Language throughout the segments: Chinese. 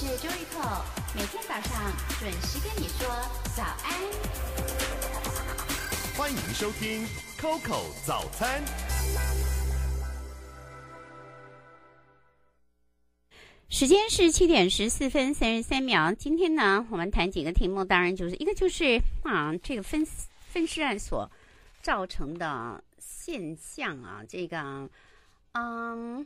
是周 c o 每天早上准时跟你说早安。欢迎收听 Coco 早餐。时间是七点十四分三十三秒。今天呢，我们谈几个题目，当然就是一个就是啊，这个分分尸案所造成的现象啊，这个嗯。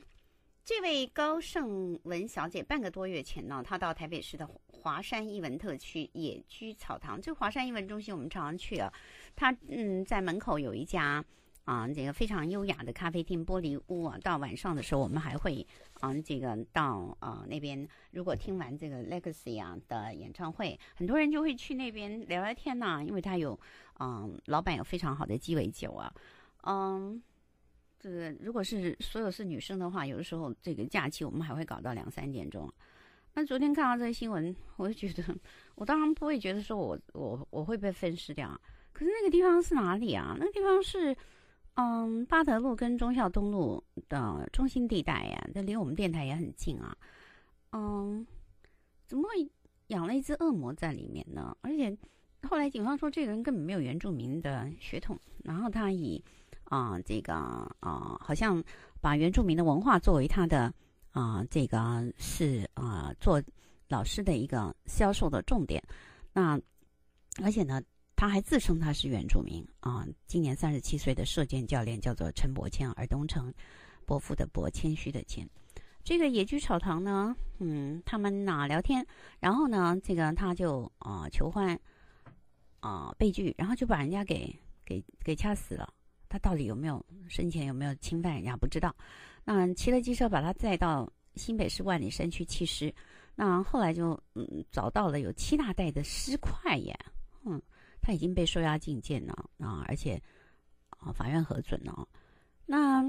这位高胜文小姐半个多月前呢，她到台北市的华山艺文特区野居草堂，这华山艺文中心，我们常常去啊。她嗯，在门口有一家啊，这个非常优雅的咖啡厅——玻璃屋。啊。到晚上的时候，我们还会啊，这个到啊那边，如果听完这个 Legacy 啊的演唱会，很多人就会去那边聊聊天呐，因为他有嗯，老板有非常好的鸡尾酒啊，嗯。这个如果是所有是女生的话，有的时候这个假期我们还会搞到两三点钟。那昨天看到这些新闻，我就觉得，我当然不会觉得说我我我会被分尸掉。可是那个地方是哪里啊？那个地方是，嗯，巴德路跟忠孝东路的中心地带呀。那离我们电台也很近啊。嗯，怎么会养了一只恶魔在里面呢？而且后来警方说，这个人根本没有原住民的血统，然后他以啊，这个啊，好像把原住民的文化作为他的啊，这个是啊，做老师的一个销售的重点。那而且呢，他还自称他是原住民啊。今年三十七岁的射箭教练叫做陈伯谦，尔东城，伯父的伯，谦虚的谦。这个野居草堂呢，嗯，他们呐聊天，然后呢，这个他就啊求欢啊被拒，然后就把人家给给给掐死了。他到底有没有生前有没有侵犯人家不知道，那骑了机车把他载到新北市万里山区弃尸，那后来就嗯找到了有七大袋的尸块耶，嗯，他已经被收押禁见了啊，而且啊法院核准了，那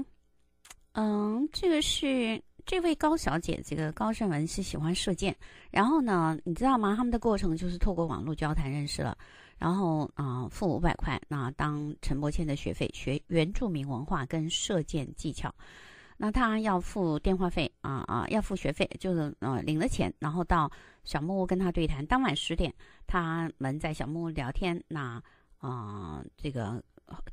嗯这个是这位高小姐，这个高胜文是喜欢射箭，然后呢你知道吗？他们的过程就是透过网络交谈认识了。然后啊，付五百块，那当陈伯谦的学费学原住民文化跟射箭技巧，那他要付电话费啊啊，要付学费，就是呃领了钱，然后到小木屋跟他对谈。当晚十点，他们在小木屋聊天，那啊这个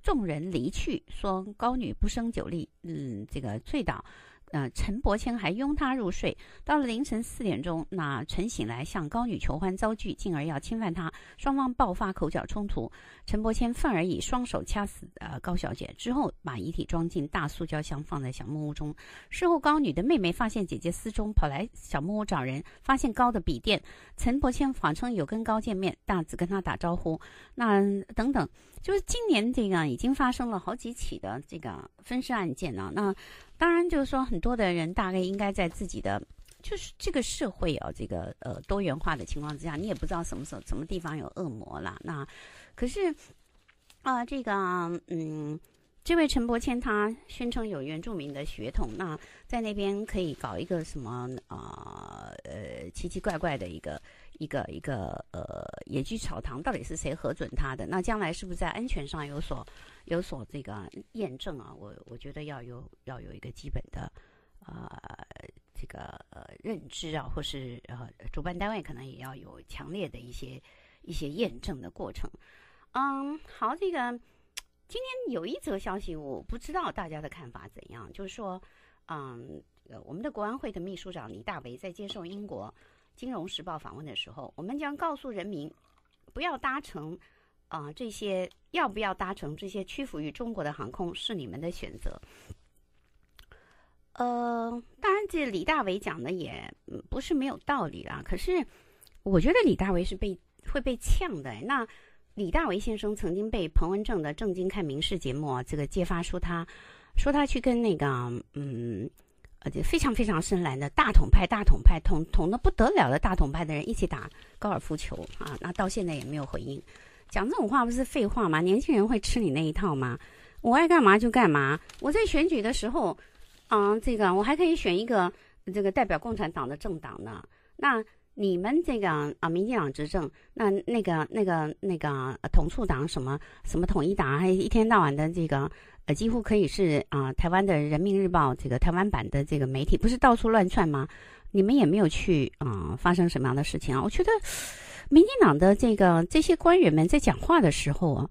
众人离去，说高女不胜酒力，嗯，这个醉倒。呃，陈伯谦还拥她入睡。到了凌晨四点钟，那陈醒来向高女求欢遭拒，进而要侵犯她，双方爆发口角冲突。陈伯谦愤而以双手掐死呃高小姐，之后把遗体装进大塑胶箱，放在小木屋中。事后，高女的妹妹发现姐姐失踪，跑来小木屋找人，发现高的笔电。陈伯谦谎称有跟高见面，大致跟她打招呼。那等等，就是今年这个已经发生了好几起的这个分尸案件呢。那。当然，就是说很多的人大概应该在自己的，就是这个社会啊，这个呃多元化的情况之下，你也不知道什么时候什么地方有恶魔了。那，可是，啊，这个嗯，这位陈伯谦他宣称有原住民的血统，那在那边可以搞一个什么啊呃奇奇怪怪的一个。一个一个呃，野鸡草堂到底是谁核准它的？那将来是不是在安全上有所，有所这个验证啊？我我觉得要有要有一个基本的，呃，这个呃认知啊，或是呃，主办单位可能也要有强烈的一些一些验证的过程。嗯，好，这个今天有一则消息，我不知道大家的看法怎样，就是说，嗯，呃，我们的国安会的秘书长李大为在接受英国。《金融时报》访问的时候，我们将告诉人民，不要搭乘，啊，这些要不要搭乘这些屈服于中国的航空是你们的选择。呃，当然，这李大为讲的也不是没有道理啦。可是，我觉得李大为是被会被呛的。那李大为先生曾经被彭文正的《正经看民事》节目这个揭发出，他说他去跟那个，嗯。而就非常非常深蓝的大统派，大统派统统的不得了的大统派的人一起打高尔夫球啊！那到现在也没有回应。讲这种话不是废话吗？年轻人会吃你那一套吗？我爱干嘛就干嘛。我在选举的时候，嗯，这个我还可以选一个这个代表共产党的政党呢。那。你们这个啊，民进党执政，那那个那个那个同促党什么什么统一党，还一天到晚的这个，呃，几乎可以是啊，台湾的《人民日报》这个台湾版的这个媒体不是到处乱窜吗？你们也没有去啊，发生什么样的事情啊？我觉得民进党的这个这些官员们在讲话的时候啊，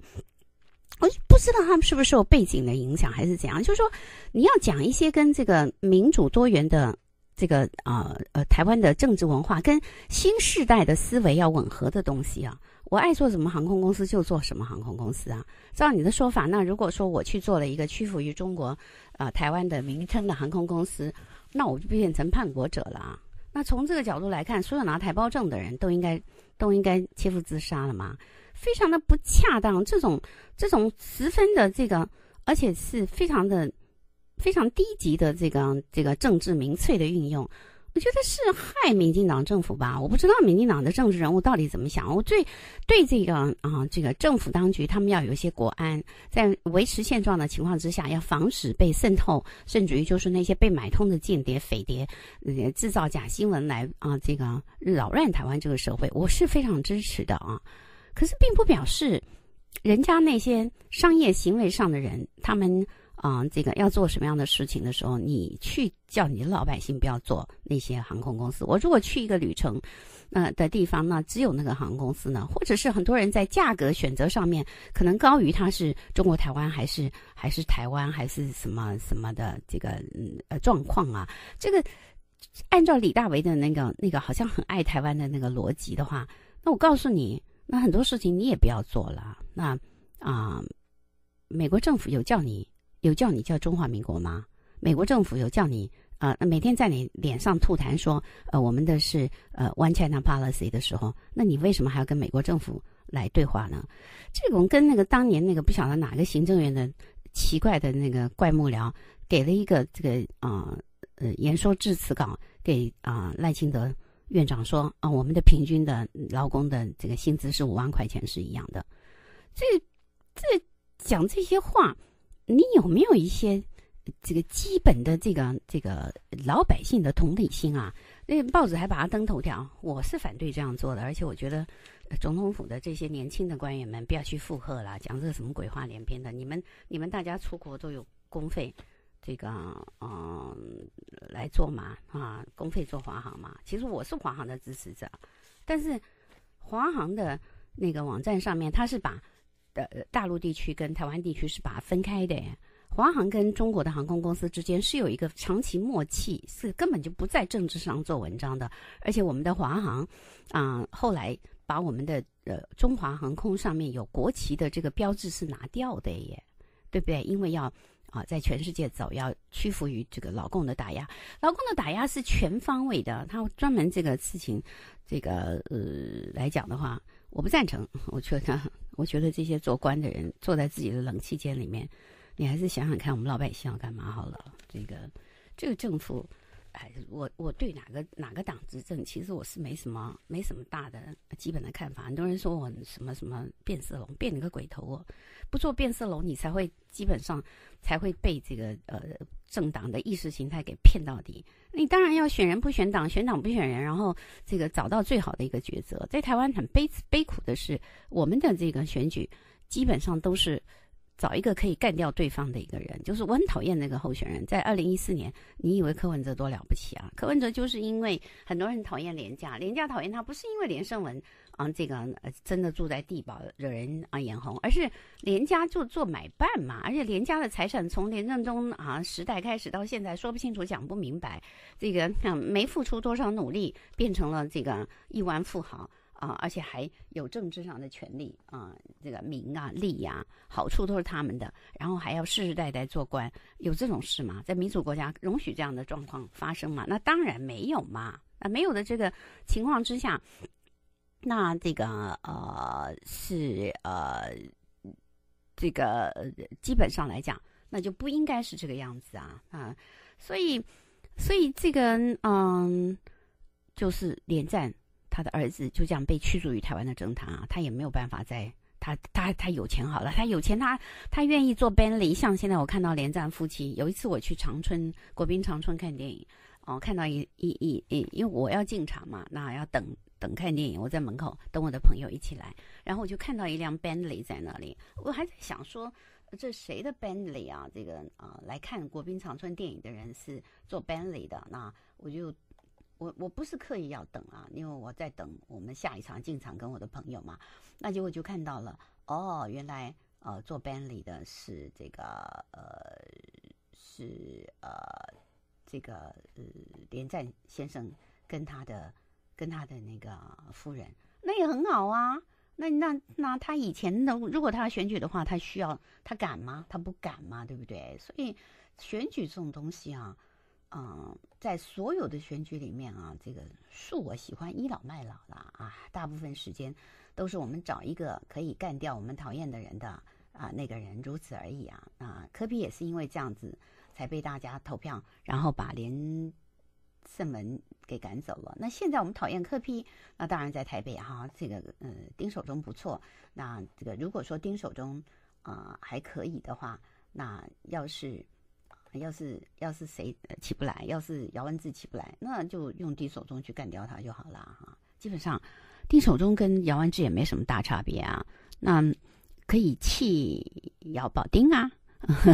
我不知道他们是不是受背景的影响还是怎样，就是说你要讲一些跟这个民主多元的。这个啊呃，台湾的政治文化跟新时代的思维要吻合的东西啊，我爱做什么航空公司就做什么航空公司啊。照你的说法，那如果说我去做了一个屈服于中国啊台湾的名称的航空公司，那我就变成叛国者了啊。那从这个角度来看，所有拿台胞证的人都应该都应该切腹自杀了吗？非常的不恰当，这种这种十分的这个，而且是非常的。非常低级的这个这个政治民粹的运用，我觉得是害民进党政府吧。我不知道民进党的政治人物到底怎么想。我最对这个啊，这个政府当局他们要有一些国安，在维持现状的情况之下，要防止被渗透，甚至于就是那些被买通的间谍、匪谍制造假新闻来啊，这个扰乱台湾这个社会，我是非常支持的啊。可是并不表示人家那些商业行为上的人，他们。啊，这个要做什么样的事情的时候，你去叫你的老百姓不要做那些航空公司。我如果去一个旅程，呃的地方呢，只有那个航空公司呢，或者是很多人在价格选择上面可能高于它是中国台湾还是还是台湾还是什么什么的这个呃状况啊。这个按照李大为的那个那个好像很爱台湾的那个逻辑的话，那我告诉你，那很多事情你也不要做了。那啊，美国政府有叫你。有叫你叫中华民国吗？美国政府有叫你啊？每天在你脸上吐痰说呃，我们的是呃，One China Policy 的时候，那你为什么还要跟美国政府来对话呢？这种跟那个当年那个不晓得哪个行政院的奇怪的那个怪幕僚给了一个这个啊呃演说致辞稿给啊赖清德院长说啊，我们的平均的劳工的这个薪资是五万块钱是一样的。这这讲这些话。你有没有一些这个基本的这个这个老百姓的同理心啊？那报纸还把它登头条，我是反对这样做的。而且我觉得，总统府的这些年轻的官员们不要去附和了，讲这什么鬼话连篇的。你们你们大家出国都有公费，这个嗯来做嘛啊？公费做华航嘛？其实我是华航的支持者，但是华航的那个网站上面，他是把。的大陆地区跟台湾地区是把它分开的。华航跟中国的航空公司之间是有一个长期默契，是根本就不在政治上做文章的。而且我们的华航，啊，后来把我们的呃中华航空上面有国旗的这个标志是拿掉的，耶，对不对？因为要啊，在全世界走，要屈服于这个老共的打压。老共的打压是全方位的。他专门这个事情，这个呃来讲的话，我不赞成。我觉得。我觉得这些做官的人坐在自己的冷气间里面，你还是想想看我们老百姓要干嘛好了。这个，这个政府。哎，我我对哪个哪个党执政，其实我是没什么没什么大的基本的看法。很多人说我什么什么变色龙，变了个鬼头。哦！不做变色龙，你才会基本上才会被这个呃政党的意识形态给骗到底。你当然要选人不选党，选党不选人，然后这个找到最好的一个抉择。在台湾很悲悲苦的是，我们的这个选举基本上都是。找一个可以干掉对方的一个人，就是我很讨厌那个候选人。在二零一四年，你以为柯文哲多了不起啊？柯文哲就是因为很多人讨厌廉家，廉家讨厌他，不是因为连胜文啊这个呃、真的住在地堡惹人啊眼红，而是廉家就做买办嘛，而且廉家的财产从廉政中啊时代开始到现在说不清楚讲不明白，这个没付出多少努力变成了这个亿万富豪。啊，而且还有政治上的权利啊，这个名啊、利呀，好处都是他们的，然后还要世世代代做官，有这种事吗？在民主国家，容许这样的状况发生吗？那当然没有嘛！啊，没有的这个情况之下，那这个呃是呃这个基本上来讲，那就不应该是这个样子啊啊，所以所以这个嗯就是连战。他的儿子就这样被驱逐于台湾的政坛啊，他也没有办法在他他他有钱好了，他有钱他他愿意做 Bandley，像现在我看到连战夫妻，有一次我去长春国宾长春看电影，哦，看到一一一一，因为我要进场嘛，那要等等看电影，我在门口等我的朋友一起来，然后我就看到一辆 Bandley 在那里，我还在想说这谁的 Bandley 啊？这个啊来看国宾长春电影的人是做 Bandley 的，那我就。我我不是刻意要等啊，因为我在等我们下一场进场跟我的朋友嘛，那结果就看到了，哦，原来呃做班里的是这个呃是呃这个呃连战先生跟他的跟他的那个夫人，那也很好啊，那那那他以前的如果他选举的话，他需要他敢吗？他不敢吗？对不对？所以选举这种东西啊。嗯，在所有的选举里面啊，这个恕我喜欢倚老卖老了啊，大部分时间都是我们找一个可以干掉我们讨厌的人的啊，那个人如此而已啊啊，科比也是因为这样子才被大家投票，然后把连胜文给赶走了。那现在我们讨厌科比，那当然在台北哈，这个呃丁守中不错，那这个如果说丁守中啊还可以的话，那要是。要是要是谁起不来，要是姚文志起不来，那就用丁守中去干掉他就好了哈。基本上，丁守中跟姚文志也没什么大差别啊。那可以弃姚保丁啊。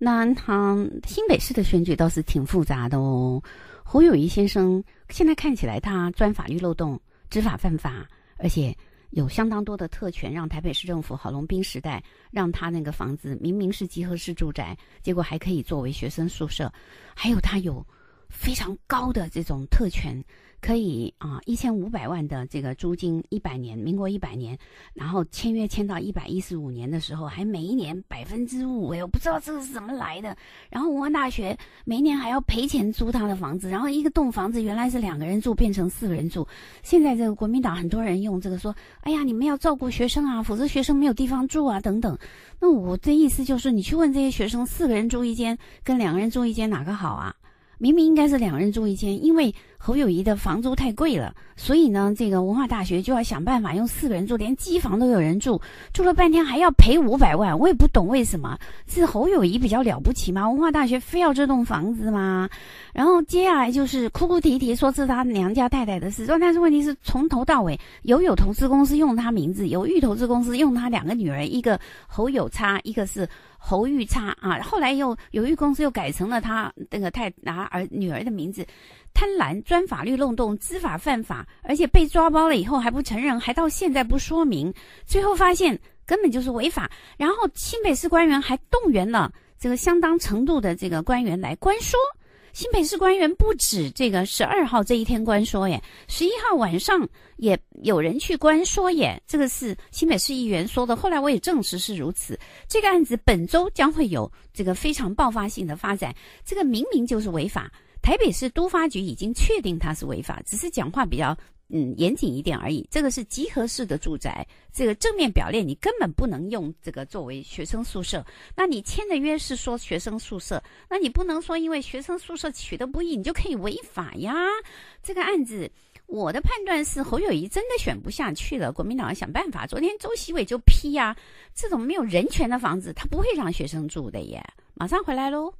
那他新北市的选举倒是挺复杂的哦。胡友谊先生现在看起来他钻法律漏洞，知法犯法，而且。有相当多的特权，让台北市政府郝龙斌时代，让他那个房子明明是集合式住宅，结果还可以作为学生宿舍，还有他有。非常高的这种特权，可以啊，一千五百万的这个租金，一百年，民国一百年，然后签约签到一百一十五年的时候，还每一年百分之五，哎，我不知道这个是怎么来的。然后武汉大学每年还要赔钱租他的房子，然后一个栋房子原来是两个人住，变成四个人住。现在这个国民党很多人用这个说，哎呀，你们要照顾学生啊，否则学生没有地方住啊，等等。那我这意思就是，你去问这些学生，四个人住一间跟两个人住一间哪个好啊？明明应该是两人住一间，因为。侯友谊的房租太贵了，所以呢，这个文化大学就要想办法用四个人住，连机房都有人住，住了半天还要赔五百万，我也不懂为什么是侯友谊比较了不起吗？文化大学非要这栋房子吗？然后接下来就是哭哭啼啼说是他娘家太太的事，但是问题是从头到尾，友友投资公司用他名字，友玉投资公司用他两个女儿，一个侯友差，一个是侯玉差啊，后来又友玉公司又改成了他那个太拿儿女儿的名字。贪婪钻法律漏洞，知法犯法，而且被抓包了以后还不承认，还到现在不说明。最后发现根本就是违法。然后新北市官员还动员了这个相当程度的这个官员来官说。新北市官员不止这个十二号这一天官说，耶，十一号晚上也有人去官说耶。这个是新北市议员说的，后来我也证实是如此。这个案子本周将会有这个非常爆发性的发展。这个明明就是违法。台北市都发局已经确定它是违法，只是讲话比较嗯严谨一点而已。这个是集合式的住宅，这个正面表列你根本不能用这个作为学生宿舍。那你签的约是说学生宿舍，那你不能说因为学生宿舍取得不易，你就可以违法呀？这个案子，我的判断是侯友谊真的选不下去了。国民党要想办法。昨天周习伟就批呀，这种没有人权的房子，他不会让学生住的耶。马上回来喽。